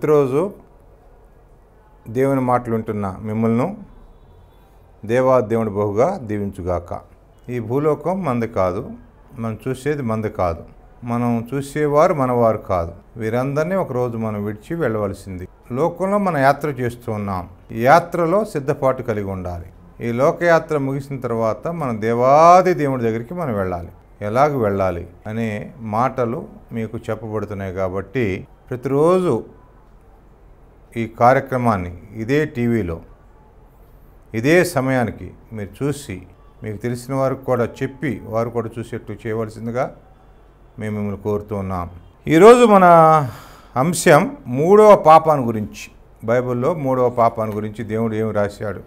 ప్రతిరోజు దేవుని మాటలు వింటున్న మిమ్మల్ని దేవా దేవుడు బహుగా దీవించుగాక ఈ భూలోకం మంది కాదు మనం చూసేది మంది కాదు మనం చూసేవారు మనవారు కాదు వీరందరినీ ఒకరోజు మనం విడిచి వెళ్ళవలసింది లోకంలో మనం యాత్ర చేస్తూ ఉన్నాం యాత్రలో సిద్ధపాటు కలిగి ఉండాలి ఈ లోకయాత్ర ముగిసిన తర్వాత మన దేవాది దేవుడి దగ్గరికి మనం వెళ్ళాలి ఎలాగ వెళ్ళాలి అనే మాటలు మీకు చెప్పబడుతున్నాయి కాబట్టి ప్రతిరోజు ఈ కార్యక్రమాన్ని ఇదే టీవీలో ఇదే సమయానికి మీరు చూసి మీకు తెలిసిన వారికి కూడా చెప్పి వారు కూడా చూసేట్టు చేయవలసిందిగా మేము మిమ్మల్ని కోరుతూ ఉన్నాం ఈరోజు మన అంశం మూడవ పాపాన్ని గురించి బైబిల్లో మూడవ పాపాన్ని గురించి దేవుడు ఏమి రాశాడు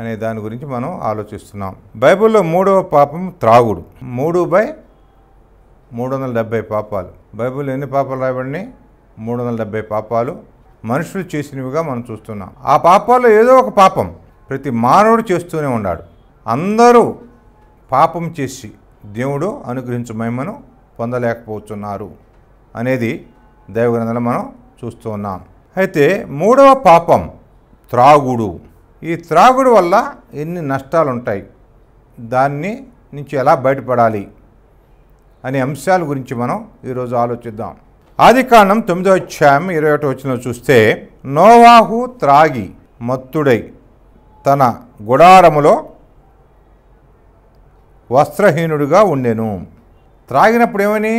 అనే దాని గురించి మనం ఆలోచిస్తున్నాం బైబిల్లో మూడవ పాపం త్రాగుడు మూడు బై మూడు వందల డెబ్బై పాపాలు బైబిల్లో ఎన్ని పాపాలు రాయబడినాయి మూడు వందల డెబ్బై పాపాలు మనుషులు చేసినవిగా మనం చూస్తున్నాం ఆ పాపాల్లో ఏదో ఒక పాపం ప్రతి మానవుడు చేస్తూనే ఉన్నాడు అందరూ పాపం చేసి దేవుడు అనుగ్రహించు మహిమను పొందలేకపోతున్నారు అనేది దైవగ్రంథంలో మనం చూస్తూ ఉన్నాం అయితే మూడవ పాపం త్రాగుడు ఈ త్రాగుడు వల్ల ఎన్ని నష్టాలు ఉంటాయి దాన్ని నుంచి ఎలా బయటపడాలి అనే అంశాల గురించి మనం ఈరోజు ఆలోచిద్దాం ఆది కాండం తొమ్మిదో అధ్యాయం ఇరవై ఒకటి వచ్చిన చూస్తే నోవాహు త్రాగి మత్తుడై తన గుడారములో వస్త్రహీనుడుగా ఉండెను త్రాగినప్పుడు ఏమని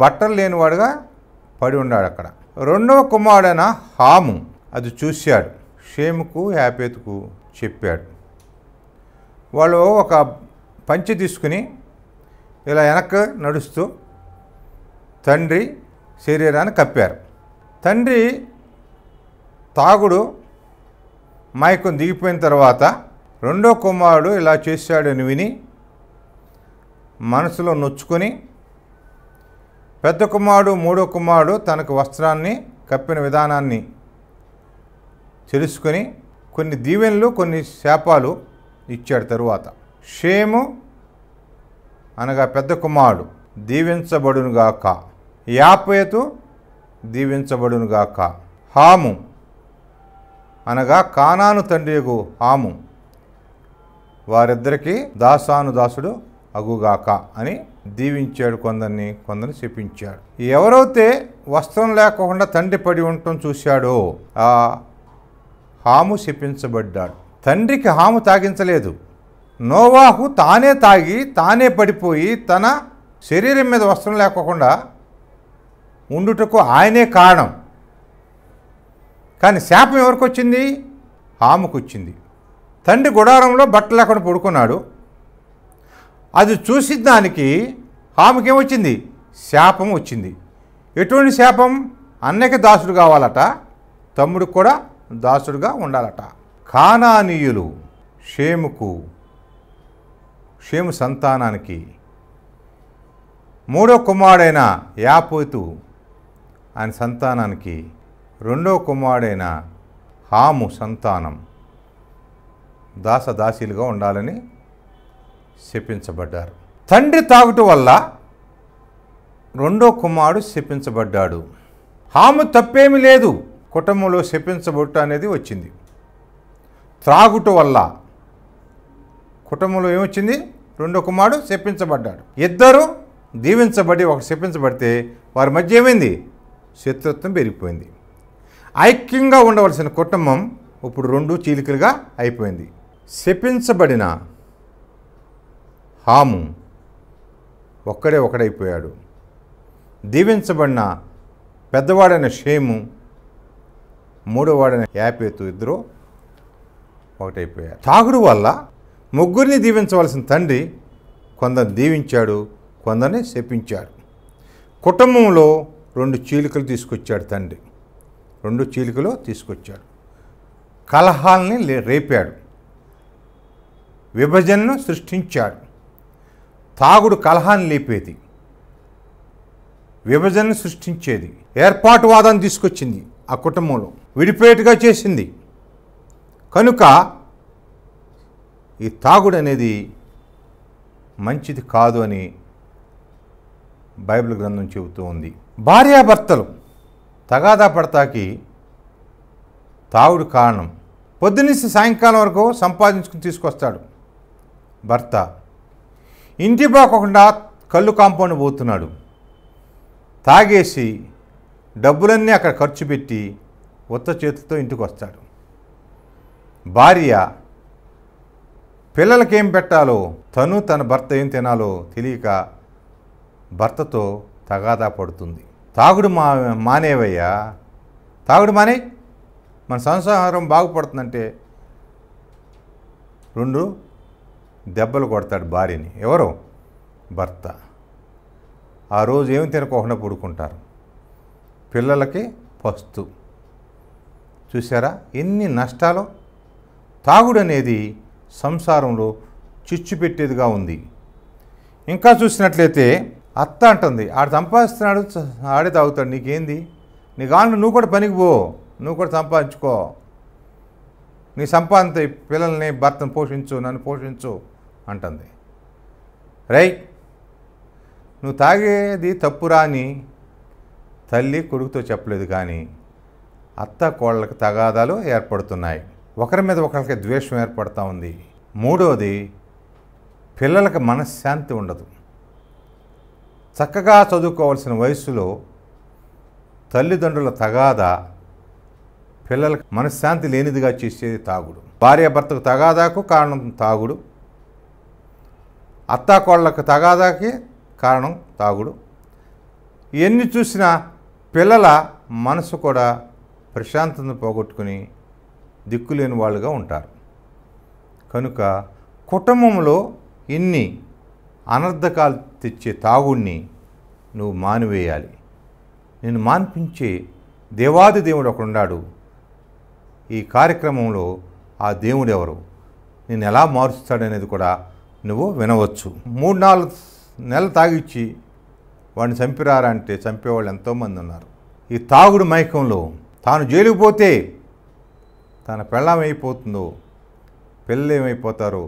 బట్టలు లేనివాడుగా పడి ఉన్నాడు అక్కడ రెండవ కుమారుడైన హాము అది చూశాడు షేముకు యాపేతుకు చెప్పాడు వాళ్ళు ఒక పంచి తీసుకుని ఇలా వెనక్కి నడుస్తూ తండ్రి శరీరాన్ని కప్పారు తండ్రి తాగుడు మైకం దిగిపోయిన తర్వాత రెండో కుమారుడు ఇలా చేశాడని విని మనసులో నొచ్చుకొని పెద్ద కుమారుడు మూడో కుమారుడు తనకు వస్త్రాన్ని కప్పిన విధానాన్ని తెలుసుకొని కొన్ని దీవెనలు కొన్ని శాపాలు ఇచ్చాడు తరువాత షేము అనగా పెద్ద కుమారుడు దీవించబడునుగాక యాపేతు దీవించబడునుగాక హాము అనగా కానాను తండ్రియగు హాము వారిద్దరికీ దాసాను దాసుడు అగుగాక అని దీవించాడు కొందరిని కొందరిని చెప్పించాడు ఎవరైతే వస్త్రం లేకుండా తండ్రి పడి ఉండటం చూశాడో ఆ హాము చెప్పించబడ్డాడు తండ్రికి హాము తాగించలేదు నోవాహు తానే తాగి తానే పడిపోయి తన శరీరం మీద వస్త్రం లేకుండా ఉండుటకు ఆయనే కారణం కానీ శాపం ఎవరికి వచ్చింది ఆమెకొచ్చింది తండ్రి గుడారంలో బట్టలు అక్కడ పడుకున్నాడు అది చూసి దానికి ఏమొచ్చింది శాపం వచ్చింది ఎటువంటి శాపం అన్నకి దాసుడు కావాలట తమ్ముడు కూడా దాసుడుగా ఉండాలట కానానీయులు క్షేముకు క్షేము సంతానానికి మూడో కుమారుడైన యాపోతు ఆయన సంతానానికి రెండో కుమారుడైన హాము సంతానం దాసదాసీలుగా ఉండాలని శపించబడ్డారు తండ్రి తాగుట వల్ల రెండో కుమారుడు శపించబడ్డాడు హాము తప్పేమీ లేదు కుటుంబంలో శపించబొట్టు అనేది వచ్చింది త్రాగుట వల్ల కుటుంబంలో ఏమొచ్చింది రెండో కుమారుడు శపించబడ్డాడు ఇద్దరు దీవించబడి ఒక శపించబడితే వారి మధ్య ఏమైంది శత్రుత్వం పెరిగిపోయింది ఐక్యంగా ఉండవలసిన కుటుంబం ఇప్పుడు రెండు చీలికలుగా అయిపోయింది శపించబడిన హాము ఒక్కడే ఒకడైపోయాడు దీవించబడిన పెద్దవాడైన షేము మూడోవాడైన యాపేతు ఇద్దరు ఒకటైపోయారు తాగుడు వల్ల ముగ్గురిని దీవించవలసిన తండ్రి కొందరు దీవించాడు కొందరిని శపించాడు కుటుంబంలో రెండు చీలికలు తీసుకొచ్చాడు తండ్రి రెండు చీలికలు తీసుకొచ్చాడు కలహాలని రేపాడు విభజనను సృష్టించాడు తాగుడు కలహాన్ని లేపేది విభజనను సృష్టించేది ఏర్పాటు వాదాన్ని తీసుకొచ్చింది ఆ కుటుంబంలో విడిపేటుగా చేసింది కనుక ఈ తాగుడు అనేది మంచిది కాదు అని బైబిల్ గ్రంథం చెబుతూ ఉంది భార్యాభర్తలు తగాదా పడతాకి తావుడు కారణం పొద్దున్నే సాయంకాలం వరకు సంపాదించుకుని తీసుకొస్తాడు భర్త ఇంటి పోకుండా కళ్ళు కాంపౌండ్ పోతున్నాడు తాగేసి డబ్బులన్నీ అక్కడ ఖర్చు పెట్టి ఉత్త చేతులతో ఇంటికి వస్తాడు భార్య పిల్లలకేం పెట్టాలో తను తన భర్త ఏం తినాలో తెలియక భర్తతో తగాదా పడుతుంది తాగుడు మా మానేవయ్యా తాగుడు మానే మన సంసారం బాగుపడుతుందంటే రెండు దెబ్బలు కొడతాడు భార్యని ఎవరు భర్త ఆ రోజు ఏమి తినకోకుండా పడుకుంటారు పిల్లలకి పస్తు చూసారా ఎన్ని నష్టాలు తాగుడు అనేది సంసారంలో చిచ్చు పెట్టేదిగా ఉంది ఇంకా చూసినట్లయితే అత్త అంటుంది ఆడు సంపాదిస్తున్నాడు ఆడే తాగుతాడు నీకేంది నీ కాను నువ్వు కూడా పనికి పో నువ్వు కూడా సంపాదించుకో నీ సంపాదనతో పిల్లల్ని భర్తను పోషించు నన్ను పోషించు అంటుంది రై నువ్వు తాగేది తప్పురా అని తల్లి కొడుకుతో చెప్పలేదు కానీ అత్త కోళ్ళకి తగాదాలు ఏర్పడుతున్నాయి ఒకరి మీద ఒకరికి ద్వేషం ఏర్పడుతూ ఉంది మూడవది పిల్లలకు మనశ్శాంతి ఉండదు చక్కగా చదువుకోవాల్సిన వయస్సులో తల్లిదండ్రుల తగాదా పిల్లలకు మనశ్శాంతి లేనిదిగా చేసేది తాగుడు భార్యాభర్తకు తగాదాకు కారణం తాగుడు అత్తాకోళ్ళకు తగాదాకి కారణం తాగుడు ఎన్ని చూసినా పిల్లల మనసు కూడా ప్రశాంతతను పోగొట్టుకుని దిక్కులేని వాళ్ళుగా ఉంటారు కనుక కుటుంబంలో ఇన్ని అనర్ధకాలు తెచ్చే తాగుణ్ణి నువ్వు మానివేయాలి నేను మాన్పించే దేవాది దేవుడు ఒకడున్నాడు ఈ కార్యక్రమంలో ఆ దేవుడు ఎవరు నేను ఎలా మారుస్తాడనేది కూడా నువ్వు వినవచ్చు మూడు నాలుగు నెలలు తాగిచ్చి వాడిని చంపిరారా అంటే చంపేవాళ్ళు ఎంతోమంది ఉన్నారు ఈ తాగుడు మైకంలో తాను జైలుకు పోతే తన పెళ్ళమైపోతుందో పెళ్ళేమైపోతారో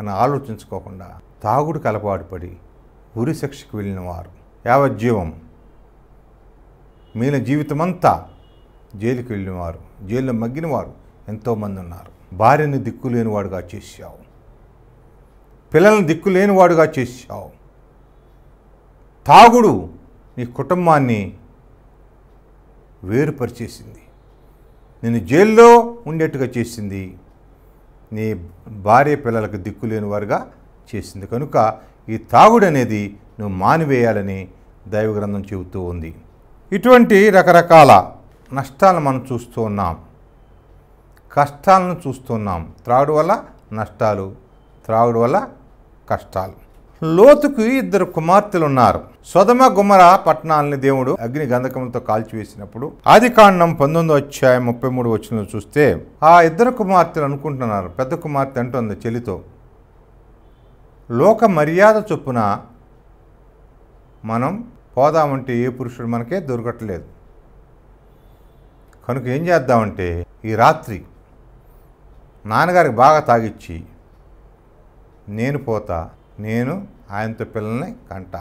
అని ఆలోచించుకోకుండా తాగుడు అలవాటు పడి ఉరి శిక్షకు వెళ్ళిన వారు యావజ్జీవం మీన జీవితమంతా జైలుకి వెళ్ళినవారు జైల్లో మగ్గినవారు ఎంతోమంది ఉన్నారు భార్యని దిక్కు లేనివాడుగా చేసావు పిల్లల్ని దిక్కు లేనివాడుగా చేసావు తాగుడు నీ కుటుంబాన్ని వేరుపరిచేసింది నేను జైల్లో ఉండేట్టుగా చేసింది నీ భార్య పిల్లలకు దిక్కులేని వారుగా చేసింది కనుక ఈ తాగుడు అనేది నువ్వు మానివేయాలని దైవగ్రంథం చెబుతూ ఉంది ఇటువంటి రకరకాల నష్టాలను మనం చూస్తూ ఉన్నాం కష్టాలను చూస్తున్నాం త్రాగుడు వల్ల నష్టాలు త్రాగుడు వల్ల కష్టాలు లోతుకు ఇద్దరు కుమార్తెలు ఉన్నారు సొదమ గుమర పట్టణాలని దేవుడు అగ్ని గంధకంతో కాల్చివేసినప్పుడు ఆది కాండం పంతొమ్మిది వచ్చాయి ముప్పై మూడు వచ్చిన చూస్తే ఆ ఇద్దరు కుమార్తెలు అనుకుంటున్నారు పెద్ద కుమార్తె అంటుంది చెలితో లోక మర్యాద చొప్పున మనం పోదామంటే ఏ పురుషుడు మనకే దొరకట్లేదు కనుక ఏం చేద్దామంటే ఈ రాత్రి నాన్నగారికి బాగా తాగిచ్చి నేను పోతా నేను ఆయనతో పిల్లల్ని కంట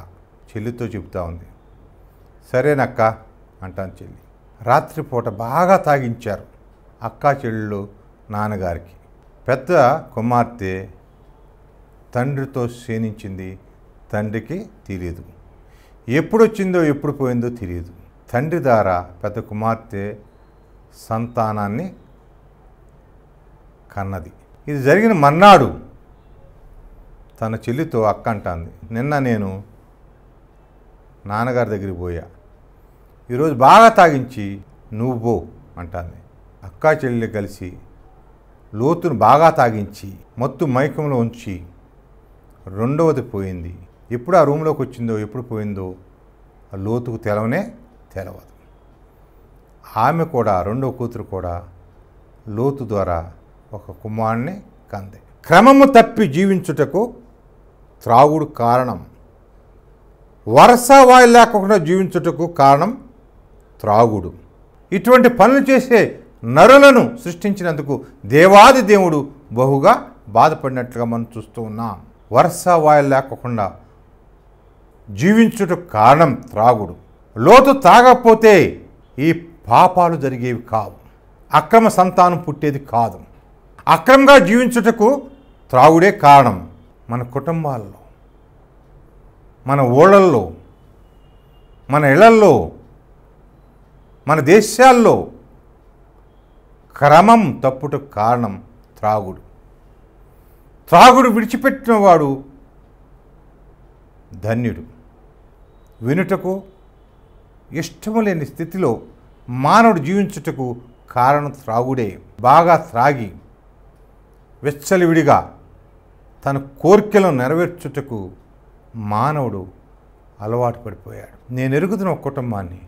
చెల్లితో చెబుతా ఉంది సరేనక్క అంటాను చెల్లి రాత్రిపూట బాగా తాగించారు అక్క చెల్లు నాన్నగారికి పెద్ద కుమార్తె తండ్రితో క్షీణించింది తండ్రికి తెలియదు ఎప్పుడొచ్చిందో ఎప్పుడు పోయిందో తెలియదు తండ్రి ద్వారా పెద్ద కుమార్తె సంతానాన్ని కన్నది ఇది జరిగిన మర్నాడు తన చెల్లితో అక్క అంటాంది నిన్న నేను నాన్నగారి దగ్గరికి పోయా ఈరోజు బాగా తాగించి నువ్వు పో అంటాంది అక్క చెల్లి కలిసి లోతును బాగా తాగించి మొత్తం మైకంలో ఉంచి రెండవది పోయింది ఎప్పుడు ఆ రూమ్లోకి వచ్చిందో ఎప్పుడు పోయిందో ఆ లోతుకు తెలవనే తెలవదు ఆమె కూడా రెండవ కూతురు కూడా లోతు ద్వారా ఒక కుమారుణ్ణి కంది క్రమము తప్పి జీవించుటకు త్రాగుడు కారణం వరస వాయు లేకుండా జీవించుటకు కారణం త్రాగుడు ఇటువంటి పనులు చేసే నరులను సృష్టించినందుకు దేవాది దేవుడు బహుగా బాధపడినట్లుగా మనం చూస్తూ ఉన్నాం వరస వాయు లేకుండా జీవించుటకు కారణం త్రాగుడు లోతు తాగకపోతే ఈ పాపాలు జరిగేవి కావు అక్రమ సంతానం పుట్టేది కాదు అక్రమంగా జీవించుటకు త్రాగుడే కారణం మన కుటుంబాల్లో మన ఓడల్లో మన ఇళ్లల్లో మన దేశాల్లో క్రమం తప్పుట కారణం త్రాగుడు త్రాగుడు విడిచిపెట్టినవాడు ధన్యుడు వినుటకు ఇష్టము లేని స్థితిలో మానవుడు జీవించుటకు కారణం త్రాగుడే బాగా త్రాగి విచ్చలివిడిగా తన కోరికలను నెరవేర్చుటకు మానవుడు అలవాటు పడిపోయాడు నేను ఎరుగుతున్న ఒక కుటుంబాన్ని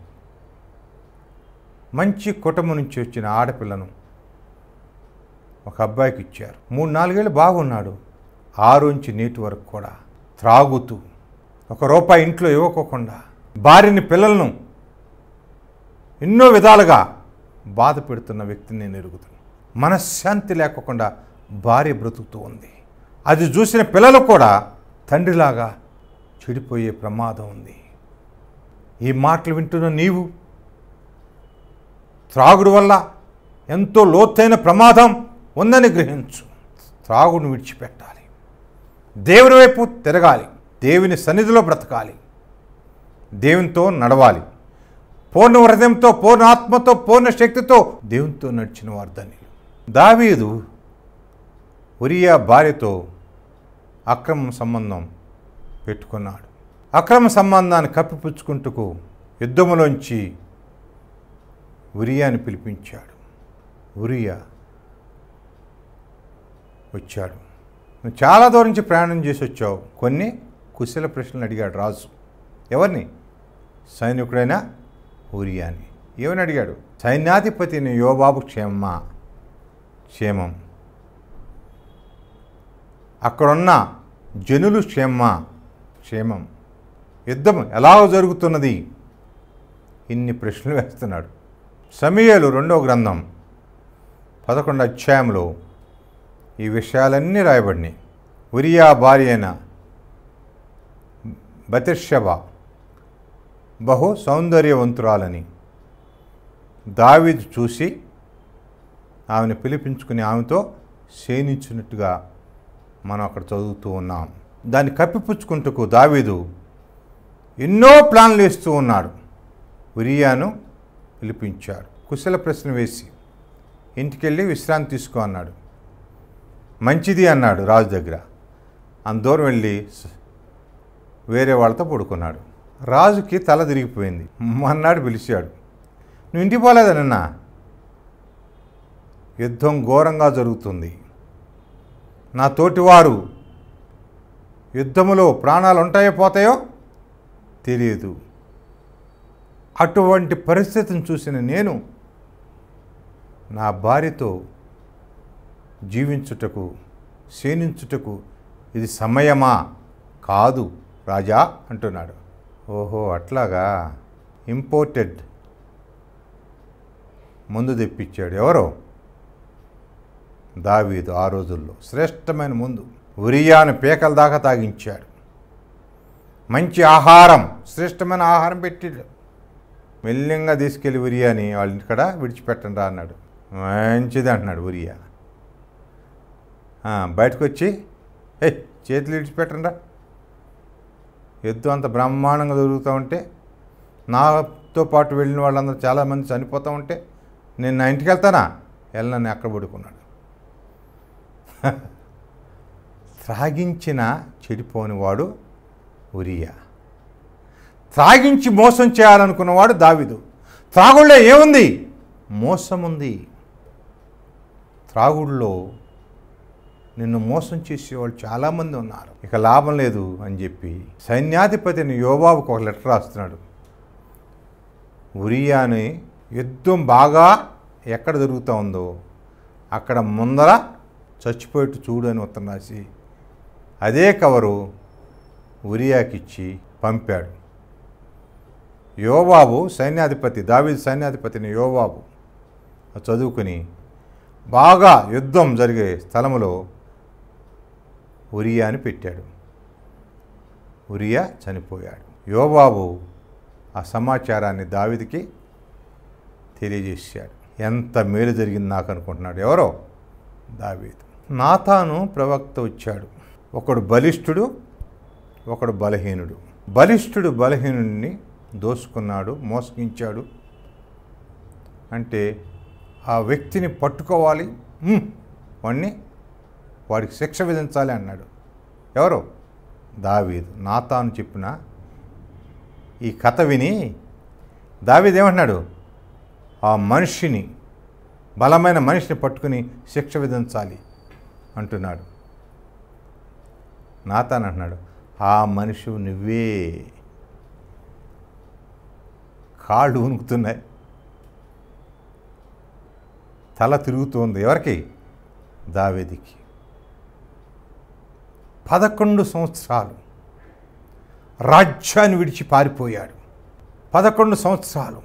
మంచి కుటుంబం నుంచి వచ్చిన ఆడపిల్లను ఒక అబ్బాయికి ఇచ్చారు మూడు నాలుగేళ్ళు బాగున్నాడు ఆరుంచి నీటి వరకు కూడా త్రాగుతూ ఒక రూపాయి ఇంట్లో ఇవ్వకోకుండా భార్యని పిల్లలను ఎన్నో విధాలుగా బాధ పెడుతున్న వ్యక్తిని నేను ఎరుగుతున్నాను మనశ్శాంతి లేకుండా భార్య బ్రతుకుతూ ఉంది అది చూసిన పిల్లలు కూడా తండ్రిలాగా చెడిపోయే ప్రమాదం ఉంది ఈ మాటలు వింటున్న నీవు త్రాగుడు వల్ల ఎంతో లోతైన ప్రమాదం ఉందని గ్రహించు త్రాగుడిని విడిచిపెట్టాలి దేవుని వైపు తిరగాలి దేవుని సన్నిధిలో బ్రతకాలి దేవునితో నడవాలి పూర్ణ హృదయంతో పూర్ణ ఆత్మతో పూర్ణ శక్తితో దేవునితో నడిచిన వారు దావీదు ఉరియా భార్యతో అక్రమ సంబంధం పెట్టుకున్నాడు అక్రమ సంబంధాన్ని కప్పిపుచ్చుకుంటూ యుద్ధములోంచి ఉరియాని పిలిపించాడు ఉరియా వచ్చాడు నువ్వు చాలా దూరం నుంచి ప్రయాణం చేసి వచ్చావు కొన్ని కుశల ప్రశ్నలు అడిగాడు రాజు ఎవరిని సైనికుడైనా ఉరియాని ఏమని అడిగాడు సైన్యాధిపతిని యోబాబు క్షేమ క్షేమం అక్కడున్న జనులు క్షేమ క్షేమం యుద్ధం ఎలా జరుగుతున్నది ఇన్ని ప్రశ్నలు వేస్తున్నాడు సమీయలు రెండో గ్రంథం పదకొండు అధ్యాయంలో ఈ విషయాలన్నీ రాయబడినాయి ఉరియా భార్య అయిన బతిర్షభ బహు సౌందర్యవంతురాలని దావిద్ చూసి ఆమెను పిలిపించుకుని ఆమెతో సేనించినట్టుగా మనం అక్కడ చదువుతూ ఉన్నాం దాన్ని కప్పిపుచ్చుకుంటకు దావీదు ఎన్నో ప్లాన్లు వేస్తూ ఉన్నాడు ఉరియాను పిలిపించాడు కుశల ప్రశ్న వేసి ఇంటికెళ్ళి విశ్రాంతి తీసుకో అన్నాడు మంచిది అన్నాడు రాజు దగ్గర దూరం వెళ్ళి వేరే వాళ్ళతో పడుకున్నాడు రాజుకి తల తిరిగిపోయింది మన్నాడు పిలిచాడు నువ్వు ఇంటికి పోలేదా యుద్ధం ఘోరంగా జరుగుతుంది నా తోటివారు యుద్ధములో ప్రాణాలు ఉంటాయో పోతాయో తెలియదు అటువంటి పరిస్థితిని చూసిన నేను నా భార్యతో జీవించుటకు క్షీణించుటకు ఇది సమయమా కాదు రాజా అంటున్నాడు ఓహో అట్లాగా ఇంపోర్టెడ్ ముందు తెప్పించాడు ఎవరో దావీదు ఆ రోజుల్లో శ్రేష్టమైన ముందు ఉరియాను పీకల దాకా తాగించాడు మంచి ఆహారం శ్రేష్టమైన ఆహారం పెట్టిండు మెల్లింగా తీసుకెళ్ళి ఉరియాని వాళ్ళ ఇక్కడ విడిచిపెట్టండి రా అన్నాడు మంచిది అంటున్నాడు ఉరియా బయటకు వచ్చి ఏ చేతులు విడిచిపెట్టండి రా ఎద్దు అంత బ్రహ్మాండంగా దొరుకుతూ ఉంటే నాతో పాటు వెళ్ళిన వాళ్ళందరూ చాలామంది చనిపోతూ ఉంటే నేను నా ఇంటికి వెళ్తానా వెళ్ళని అక్కడ పడుకున్నాడు త్రాగించిన చెడిపోనివాడు ఉరియా త్రాగించి మోసం చేయాలనుకున్నవాడు దావిదు త్రాగుళ్ళో ఏముంది మోసం ఉంది త్రాగుళ్ళో నిన్ను మోసం చేసేవాళ్ళు చాలామంది ఉన్నారు ఇక లాభం లేదు అని చెప్పి సైన్యాధిపతిని యోబాబుకు ఒక లెటర్ రాస్తున్నాడు ఉరియాని యుద్ధం బాగా ఎక్కడ జరుగుతూ ఉందో అక్కడ ముందర చచ్చిపోయేట్టు చూడు అని ఉత్తరం రాసి అదే కవరు ఉరియాకిచ్చి పంపాడు యోబాబు సైన్యాధిపతి దావీద్ సైన్యాధిపతిని యోబాబు చదువుకుని బాగా యుద్ధం జరిగే స్థలములో ఉరియా అని పెట్టాడు ఉరియా చనిపోయాడు యోబాబు ఆ సమాచారాన్ని దావిదికి తెలియజేశాడు ఎంత మేలు జరిగింది నాకు అనుకుంటున్నాడు ఎవరో దావీదు నాతాను ప్రవక్త వచ్చాడు ఒకడు బలిష్ఠుడు ఒకడు బలహీనుడు బలిష్ఠుడు బలహీనుడిని దోసుకున్నాడు మోసగించాడు అంటే ఆ వ్యక్తిని పట్టుకోవాలి వాడిని వాడికి శిక్ష విధించాలి అన్నాడు ఎవరు దావీదు నాతాను చెప్పిన ఈ కథ విని దావీదేమన్నాడు ఆ మనిషిని బలమైన మనిషిని పట్టుకుని శిక్ష విధించాలి అంటున్నాడు నాతాన్ అంటున్నాడు ఆ మనిషి నువ్వే కాళ్ళు ఉనుకుతున్నాయి తల తిరుగుతోంది ఎవరికి దావేదికి పదకొండు సంవత్సరాలు రాజ్యాన్ని విడిచి పారిపోయాడు పదకొండు సంవత్సరాలు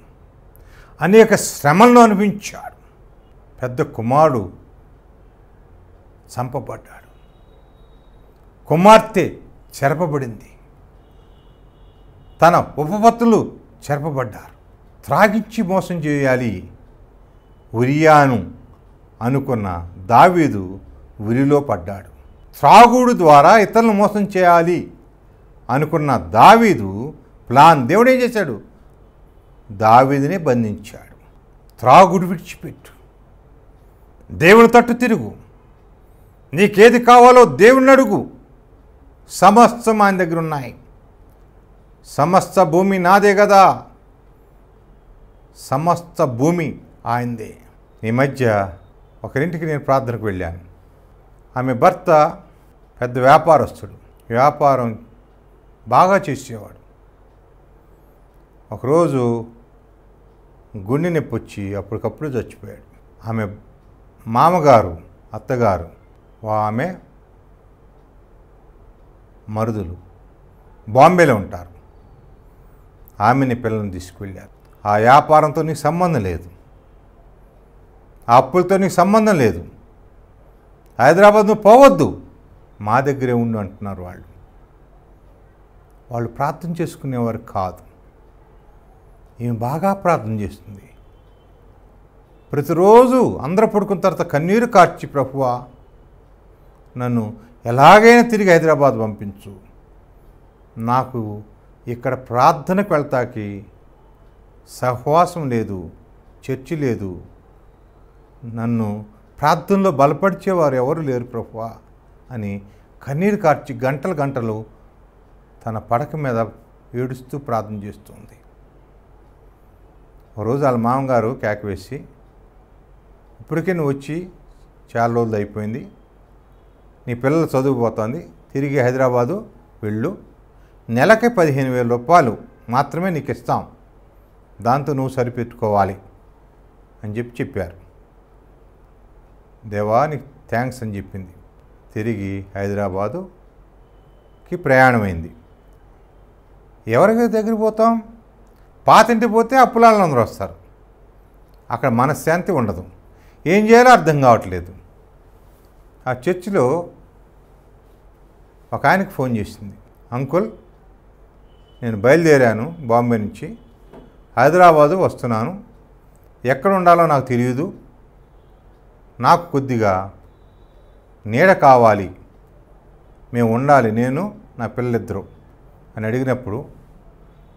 అనేక శ్రమలను అనిపించాడు పెద్ద కుమారుడు చంపబడ్డాడు కుమార్తె చెరపబడింది తన ఉపపత్తులు చెరపబడ్డారు త్రాగిచ్చి మోసం చేయాలి ఉరియాను అనుకున్న దావీదు ఉరిలో పడ్డాడు త్రాగుడు ద్వారా ఇతరులను మోసం చేయాలి అనుకున్న దావీదు ప్లాన్ దేవుడేం చేశాడు దావీదిని బంధించాడు త్రాగుడు విడిచిపెట్టు దేవుని తట్టు తిరుగు నీకేది కావాలో దేవుని అడుగు సమస్తం ఆయన దగ్గర ఉన్నాయి సమస్త భూమి నాదే కదా సమస్త భూమి ఆయనదే ఈ మధ్య ఒకరింటికి నేను ప్రార్థనకు వెళ్ళాను ఆమె భర్త పెద్ద వ్యాపారస్తుడు వ్యాపారం బాగా చేసేవాడు ఒకరోజు గుండె నొప్పి వచ్చి అప్పటికప్పుడు చచ్చిపోయాడు ఆమె మామగారు అత్తగారు ఆమె మరుదులు బాంబేలో ఉంటారు ఆమెని పిల్లల్ని తీసుకువెళ్ళారు ఆ వ్యాపారంతో నీకు సంబంధం లేదు ఆ అప్పులతో నీకు సంబంధం లేదు హైదరాబాద్ నువ్వు పోవద్దు మా దగ్గరే ఉండు అంటున్నారు వాళ్ళు వాళ్ళు ప్రార్థన చేసుకునేవారు కాదు ఈమె బాగా ప్రార్థన చేస్తుంది ప్రతిరోజు అందరూ పడుకున్న తర్వాత కన్నీరు కార్చి ప్రభువా నన్ను ఎలాగైనా తిరిగి హైదరాబాద్ పంపించు నాకు ఇక్కడ ప్రార్థనకు వెళ్తాకి సహవాసం లేదు చర్చి లేదు నన్ను ప్రార్థనలో బలపరిచేవారు ఎవరు లేరు ప్రభువా అని కన్నీరు కార్చి గంటలు గంటలు తన పడక మీద ఏడుస్తూ ప్రార్థన చేస్తుంది ఒకరోజు రోజు వాళ్ళ మామగారు కేక వేసి ఇప్పటికే నువ్వు వచ్చి చాలా రోజులు అయిపోయింది నీ పిల్లలు చదువుపోతుంది తిరిగి హైదరాబాదు వెళ్ళు నెలకి పదిహేను వేల రూపాయలు మాత్రమే నీకు ఇస్తాం దాంతో నువ్వు సరిపెట్టుకోవాలి అని చెప్పి చెప్పారు దేవా నీకు థ్యాంక్స్ అని చెప్పింది తిరిగి హైదరాబాదుకి ప్రయాణమైంది ఎవరికి దగ్గర పోతాం పాతింటి పోతే అప్పులాళ్ళు వస్తారు అక్కడ మనశ్శాంతి ఉండదు ఏం చేయాలో అర్థం కావట్లేదు ఆ చర్చిలో ఒక ఆయనకు ఫోన్ చేసింది అంకుల్ నేను బయలుదేరాను బాంబే నుంచి హైదరాబాదు వస్తున్నాను ఎక్కడ ఉండాలో నాకు తెలియదు నాకు కొద్దిగా నీడ కావాలి మేము ఉండాలి నేను నా పిల్లలిద్దరు అని అడిగినప్పుడు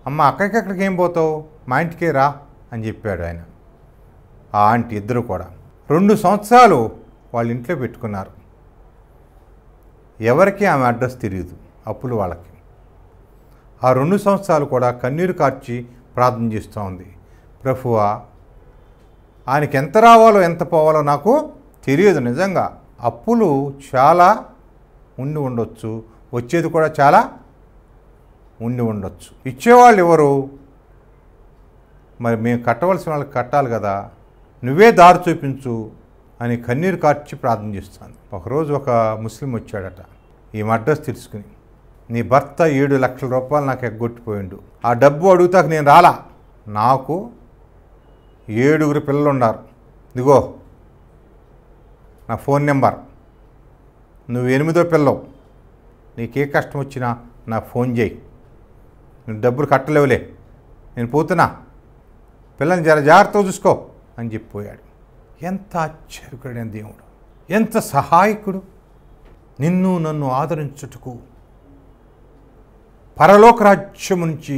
అమ్మ అక్కడికి ఏం పోతావు మా ఇంటికే రా అని చెప్పాడు ఆయన ఆ ఆంటీ ఇద్దరు కూడా రెండు సంవత్సరాలు వాళ్ళ ఇంట్లో పెట్టుకున్నారు ఎవరికి ఆమె అడ్రస్ తెలియదు అప్పులు వాళ్ళకి ఆ రెండు సంవత్సరాలు కూడా కన్నీరు కార్చి ప్రార్థన చేస్తూ ఉంది ప్రభువా ఆయనకి ఎంత రావాలో ఎంత పోవాలో నాకు తెలియదు నిజంగా అప్పులు చాలా ఉండి ఉండొచ్చు వచ్చేది కూడా చాలా ఉండి ఉండొచ్చు ఇచ్చేవాళ్ళు ఎవరు మరి మేము కట్టవలసిన వాళ్ళకి కట్టాలి కదా నువ్వే దారి చూపించు అని కన్నీరు కార్చి ప్రార్థన చేస్తాను ఒకరోజు ఒక ముస్లిం వచ్చాడట ఈ అడ్రస్ తెలుసుకుని నీ భర్త ఏడు లక్షల రూపాయలు నాకు ఎగ్గొట్టిపోయిండు ఆ డబ్బు అడుగుతాక నేను రాలా నాకు ఏడుగురు పిల్లలు ఉన్నారు ఇదిగో నా ఫోన్ నెంబర్ నువ్వు ఎనిమిదో పిల్లవు నీకే కష్టం వచ్చినా నా ఫోన్ చేయి నువ్వు డబ్బులు కట్టలేవులే నేను పోతున్నా పిల్లల్ని జర జాగ్రత్తగా చూసుకో అని చెప్పిపోయాడు ఎంత ఆశ్చర్యకరుడైన దేవుడు ఎంత సహాయకుడు నిన్ను నన్ను ఆదరించుటకు పరలోక రాజ్యం నుంచి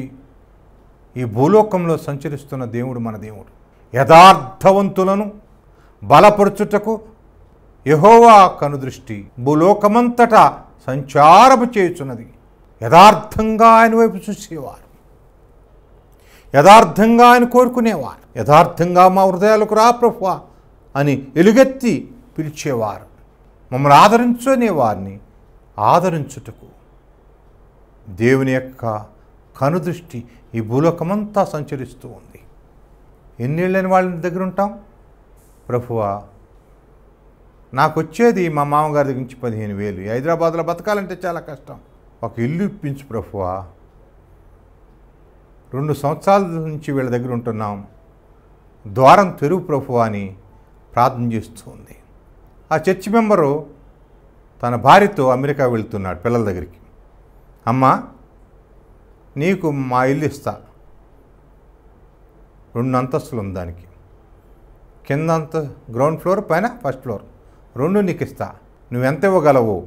ఈ భూలోకంలో సంచరిస్తున్న దేవుడు మన దేవుడు యథార్థవంతులను బలపరుచుటకు యహోవా కనుదృష్టి భూలోకమంతటా సంచారపు చేయుచున్నది యథార్థంగా ఆయన వైపు చూసేవారు యథార్థంగా ఆయన కోరుకునేవారు యథార్థంగా మా హృదయాలకు రా ప్రభు అని ఎలుగెత్తి పిలిచేవారు మమ్మల్ని ఆదరించనే వారిని ఆదరించుటకు దేవుని యొక్క కనుదృష్టి ఈ భూలోకమంతా సంచరిస్తూ ఉంది ఎన్నేళ్ళని వాళ్ళని దగ్గర ఉంటాం ప్రభువా నాకు వచ్చేది మా మామగారి దగ్గర నుంచి పదిహేను వేలు హైదరాబాద్లో బతకాలంటే చాలా కష్టం ఒక ఇల్లు ఇప్పించు ప్రభువా రెండు సంవత్సరాల నుంచి వీళ్ళ దగ్గర ఉంటున్నాం ద్వారం తెరువు ప్రభు అని ప్రార్థన ఉంది ఆ చర్చ్ మెంబరు తన భార్యతో అమెరికా వెళ్తున్నాడు పిల్లల దగ్గరికి అమ్మ నీకు మా ఇల్లు ఇస్తా రెండు అంతస్తులు ఉంది దానికి కింద అంత గ్రౌండ్ ఫ్లోర్ పైన ఫస్ట్ ఫ్లోర్ రెండు నీకు ఇస్తా నువ్వెంత ఇవ్వగలవు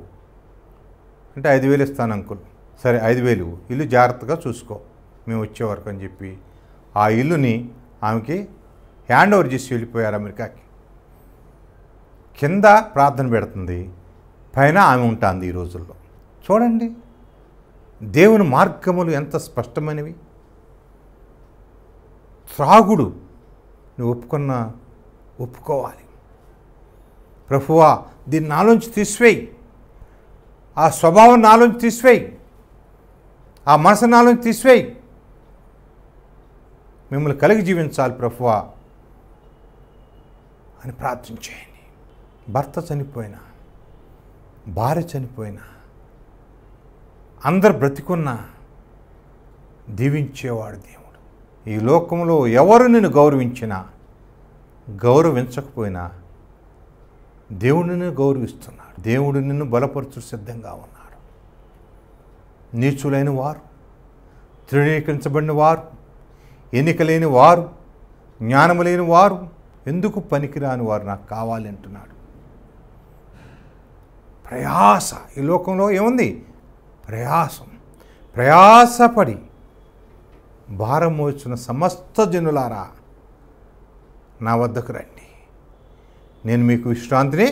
అంటే ఐదు వేలు ఇస్తాను అంకుల్ సరే ఐదు వేలు ఇల్లు జాగ్రత్తగా చూసుకో మేము వచ్చేవరకు అని చెప్పి ఆ ఇల్లుని ఆమెకి హ్యాండ్ ఓవర్ చేసి వెళ్ళిపోయారు అమెరికాకి కింద ప్రార్థన పెడుతుంది పైన ఆమె ఉంటుంది ఈ రోజుల్లో చూడండి దేవుని మార్గములు ఎంత స్పష్టమైనవి త్రాగుడు నువ్వు ఒప్పుకున్న ఒప్పుకోవాలి ప్రభువా దీన్ని నాలోంచి తీసివేయి ఆ స్వభావం నాలోంచి తీసివేయి ఆ మనసు నాలోంచి తీసివేయి మిమ్మల్ని కలిగి జీవించాలి ప్రభువా అని ప్రార్థించేయండి భర్త చనిపోయినా భార్య చనిపోయినా అందరు బ్రతికున్నా దీవించేవాడు దేవుడు ఈ లోకంలో ఎవరు నేను గౌరవించినా గౌరవించకపోయినా దేవుడిని గౌరవిస్తున్నాడు దేవుడు నిన్ను బలపరచు సిద్ధంగా ఉన్నాడు నీచులైన వారు ధృవీకరించబడిన వారు ఎన్నికలేని వారు జ్ఞానము లేని వారు ఎందుకు పనికిరాని వారు నాకు కావాలంటున్నాడు ప్రయాస ఈ లోకంలో ఏముంది ప్రయాసం ప్రయాసపడి భారం మోచిన సమస్త జనులారా నా వద్దకు రండి నేను మీకు విశ్రాంతిని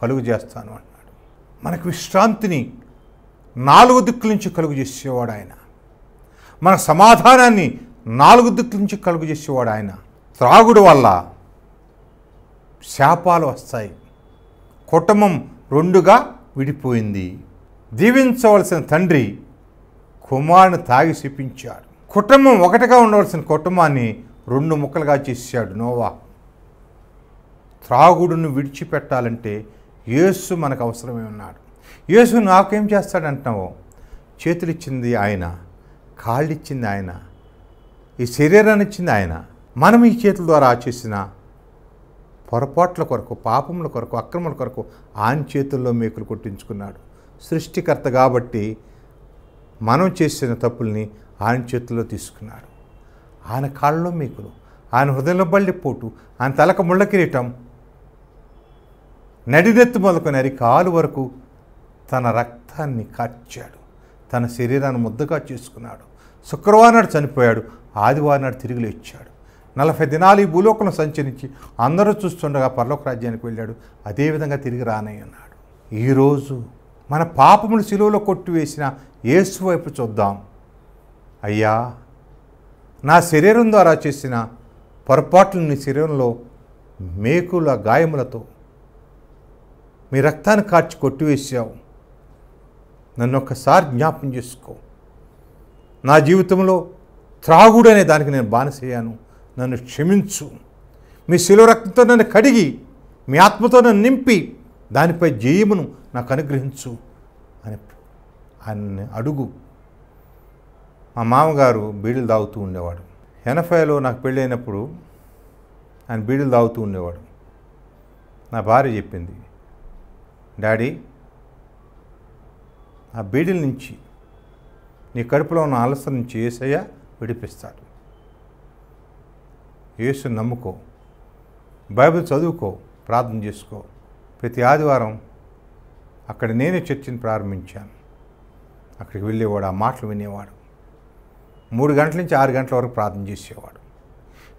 కలుగు చేస్తాను అన్నాడు మనకు విశ్రాంతిని నాలుగు దిక్కుల నుంచి కలుగు చేసేవాడు ఆయన మన సమాధానాన్ని నాలుగు దిక్కుల నుంచి కలుగు చేసేవాడు ఆయన త్రాగుడు వల్ల శాపాలు వస్తాయి కుటుంబం రెండుగా విడిపోయింది దీవించవలసిన తండ్రి కుమారుని తాగి చూపించాడు కుటుంబం ఒకటిగా ఉండవలసిన కుటుంబాన్ని రెండు ముక్కలుగా చేశాడు నోవా త్రాగుడును విడిచిపెట్టాలంటే యేసు మనకు అవసరమే ఉన్నాడు యేసు నాకేం చేస్తాడంటున్నావో చేతులిచ్చింది ఆయన కాళ్ళిచ్చింది ఆయన ఈ శరీరాన్ని ఇచ్చింది ఆయన మనం ఈ చేతుల ద్వారా ఆచేసిన పొరపాట్ల కొరకు పాపముల కొరకు అక్రమల కొరకు ఆయన చేతుల్లో మేకులు కొట్టించుకున్నాడు సృష్టికర్త కాబట్టి మనం చేసిన తప్పుల్ని ఆయన చేతుల్లో తీసుకున్నాడు ఆయన కాళ్ళలో మేకులు ఆయన హృదయంలో బళ్ళిపోటు ఆయన తలక ముళ్ళ కిరీటం నడిదెత్తు మొదలుకొని కాలు వరకు తన రక్తాన్ని కార్చాడు తన శరీరాన్ని ముద్దగా చేసుకున్నాడు శుక్రవారం నాడు చనిపోయాడు ఆదివారం నాడు తిరిగి లేచాడు నలభై దినాలు ఈ భూలోకంలో సంచరించి అందరూ చూస్తుండగా పర్లోక రాజ్యానికి వెళ్ళాడు అదేవిధంగా తిరిగి రానయ్యన్నాడు ఈరోజు మన పాపములు శిలువలో కొట్టివేసిన యేసు వైపు చూద్దాం అయ్యా నా శరీరం ద్వారా చేసిన పొరపాట్లు నీ శరీరంలో మేకుల గాయములతో మీ రక్తాన్ని కార్చి కొట్టివేసావు నన్ను ఒక్కసారి జ్ఞాపం చేసుకో నా జీవితంలో త్రాగుడనే దానికి నేను బానిసయ్యాను నన్ను క్షమించు మీ రక్తంతో నన్ను కడిగి మీ ఆత్మతో నన్ను నింపి దానిపై జయమును నాకు అనుగ్రహించు అని ఆయన అడుగు మా మామగారు బీడీలు తాగుతూ ఉండేవాడు ఎనభైలో నాకు పెళ్ళైనప్పుడు ఆయన బీడీలు తాగుతూ ఉండేవాడు నా భార్య చెప్పింది డాడీ ఆ బీడీల నుంచి నీ కడుపులో ఉన్న ఆలస్యం నుంచి ఏసయ్య విడిపిస్తాడు యేసు నమ్ముకో బైబిల్ చదువుకో ప్రార్థన చేసుకో ప్రతి ఆదివారం అక్కడ నేనే చర్చిని ప్రారంభించాను అక్కడికి వెళ్ళేవాడు ఆ మాటలు వినేవాడు మూడు గంటల నుంచి ఆరు గంటల వరకు ప్రార్థన చేసేవాడు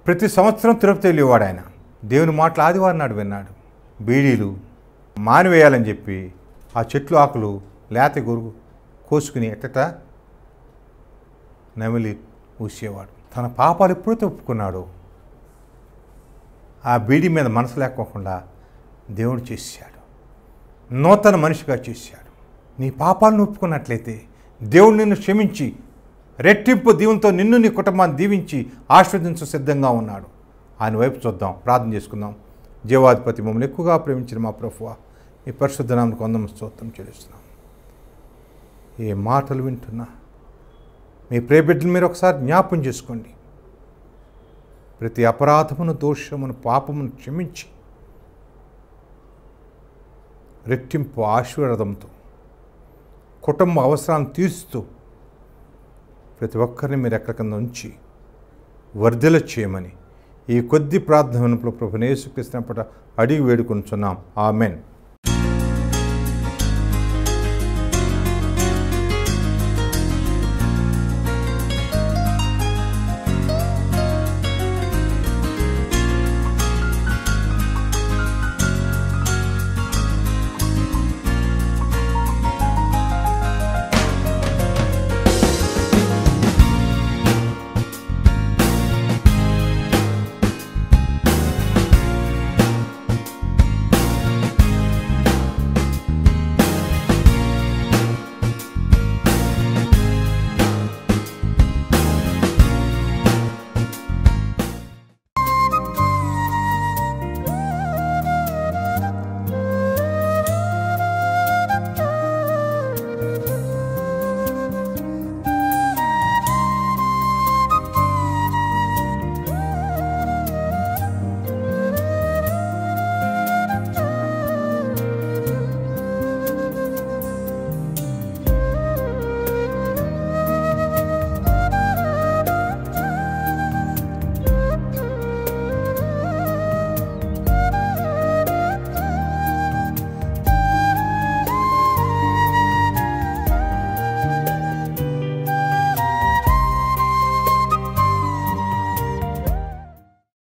ప్రతి సంవత్సరం తిరుపతి వెళ్ళేవాడు ఆయన దేవుని మాటలు ఆదివారం నాడు విన్నాడు బీడీలు మానివేయాలని చెప్పి ఆ చెట్లు ఆకులు లేత గురు కోసుకుని ఎట్టట నమిలి ఊసేవాడు తన పాపాలు ఎప్పుడూ తప్పుకున్నాడు ఆ బీడి మీద మనసు లేకోకుండా దేవుడు చేశాడు నూతన మనిషిగా చేశాడు నీ పాపాలను ఒప్పుకున్నట్లయితే దేవుడు నిన్ను క్షమించి రెట్టింపు దీవులతో నిన్ను నీ కుటుంబాన్ని దీవించి ఆస్వాదించ సిద్ధంగా ఉన్నాడు ఆయన వైపు చూద్దాం ప్రార్థన చేసుకుందాం జీవాధిపతి మమ్మల్ని ఎక్కువగా ప్రేమించిన మా ప్రభువ ఈ పరిశుద్ధనామకు అందం స్తోత్రం చెల్లిస్తున్నాం ఏ మాటలు వింటున్నా మీ ప్రేబిడ్డలు మీరు ఒకసారి జ్ఞాపం చేసుకోండి ప్రతి అపరాధమును దోషమును పాపమును క్షమించి రెట్టింపు ఆశీర్వాదంతో కుటుంబ అవసరాలను తీరుస్తూ ప్రతి ఒక్కరిని మీరు ఎక్కడి కింద ఉంచి వర్ధల చేయమని ఈ కొద్ది ప్రార్థనలో పట్ల అడిగి వేడుకుంటున్నాం ఆమెన్